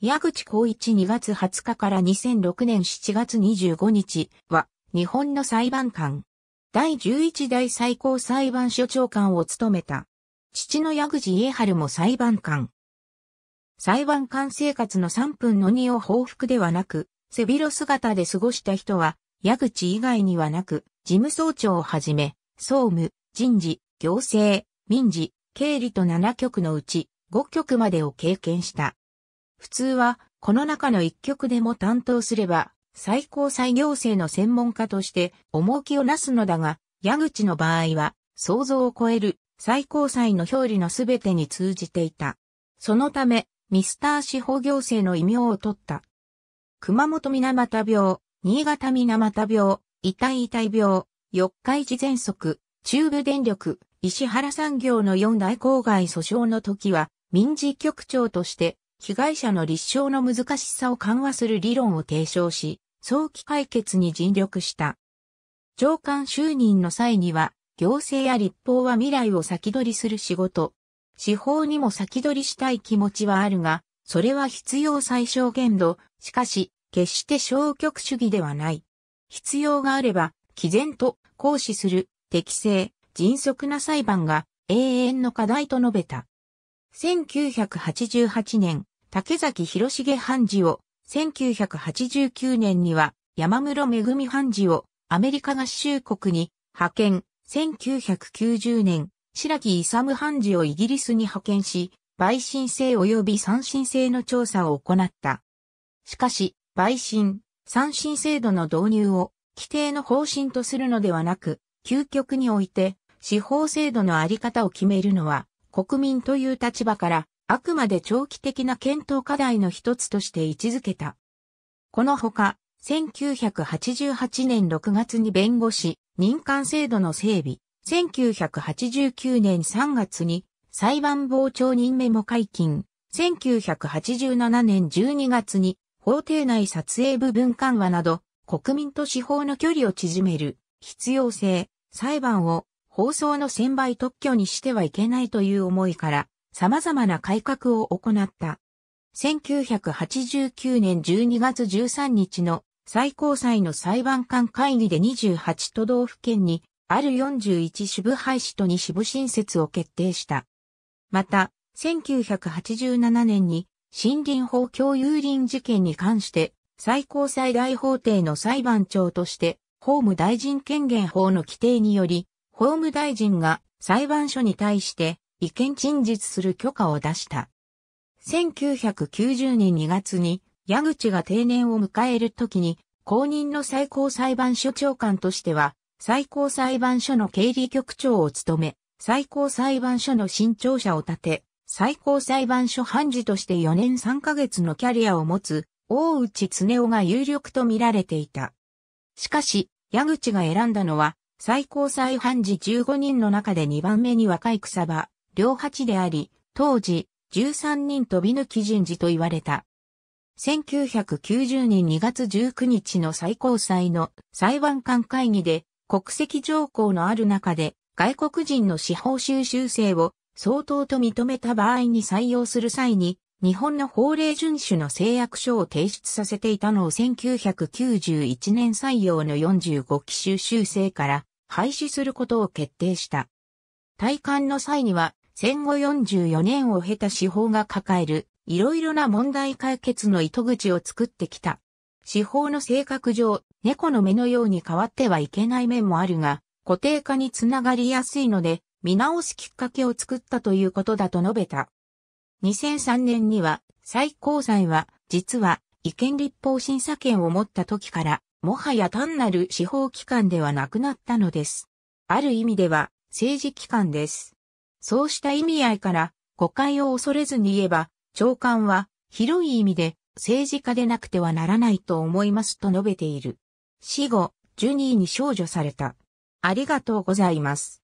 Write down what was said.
矢口光一2月20日から2006年7月25日は日本の裁判官。第11代最高裁判所長官を務めた。父の矢口家春も裁判官。裁判官生活の3分の2を報復ではなく、背広姿で過ごした人は、矢口以外にはなく、事務総長をはじめ、総務、人事、行政、民事、経理と7局のうち5局までを経験した。普通は、この中の一曲でも担当すれば、最高裁行政の専門家として重きをなすのだが、矢口の場合は、想像を超える最高裁の表裏のすべてに通じていた。そのため、ミスター司法行政の異名を取った。熊本水俣病、新潟水俣病、遺体遺体病、四日市喘息、中部電力、石原産業の四大公害訴訟の時は、民事局長として被害者の立証の難しさを緩和する理論を提唱し、早期解決に尽力した。長官就任の際には、行政や立法は未来を先取りする仕事、司法にも先取りしたい気持ちはあるが、それは必要最小限度、しかし、決して消極主義ではない。必要があれば、毅然と行使する、適正、迅速な裁判が永遠の課題と述べた。1988年、竹崎広重判事を、1989年には山室恵判事をアメリカ合衆国に派遣、1990年、白木勇判事をイギリスに派遣し、陪審制及び三審制の調査を行った。しかし、陪審、三審制度の導入を規定の方針とするのではなく、究極において司法制度のあり方を決めるのは国民という立場から、あくまで長期的な検討課題の一つとして位置づけた。このほか、1988年6月に弁護士、民間制度の整備、1989年3月に裁判傍聴人メモ解禁、1987年12月に法廷内撮影部分緩和など、国民と司法の距離を縮める必要性、裁判を放送の専売特許にしてはいけないという思いから様々な改革を行った。1989年12月13日の最高裁の裁判官会議で28都道府県にある41支部廃止と2支部新設を決定した。また、1987年に森林法共有林事件に関して最高裁大法廷の裁判長として法務大臣権限法の規定により法務大臣が裁判所に対して意見陳述する許可を出した。1990年2月に矢口が定年を迎える時に公認の最高裁判所長官としては最高裁判所の経理局長を務め、最高裁判所の新庁舎を建て、最高裁判所判事として4年3ヶ月のキャリアを持つ大内恒夫が有力と見られていた。しかし、矢口が選んだのは最高裁判事15人の中で2番目に若い草場、両八であり、当時、13人飛び抜き人事と言われた。1990年2月19日の最高裁の裁判官会議で、国籍条項のある中で、外国人の司法修習生を相当と認めた場合に採用する際に、日本の法令遵守の誓約書を提出させていたのを1991年採用の45期修正から廃止することを決定した。退官の際には戦後44年を経た司法が抱えるいろいろな問題解決の糸口を作ってきた。司法の性格上、猫の目のように変わってはいけない面もあるが、固定化につながりやすいので、見直すきっかけを作ったということだと述べた。2003年には最高裁は実は違憲立法審査権を持った時からもはや単なる司法機関ではなくなったのです。ある意味では政治機関です。そうした意味合いから誤解を恐れずに言えば長官は広い意味で政治家でなくてはならないと思いますと述べている。死後、ジュニーに少女された。ありがとうございます。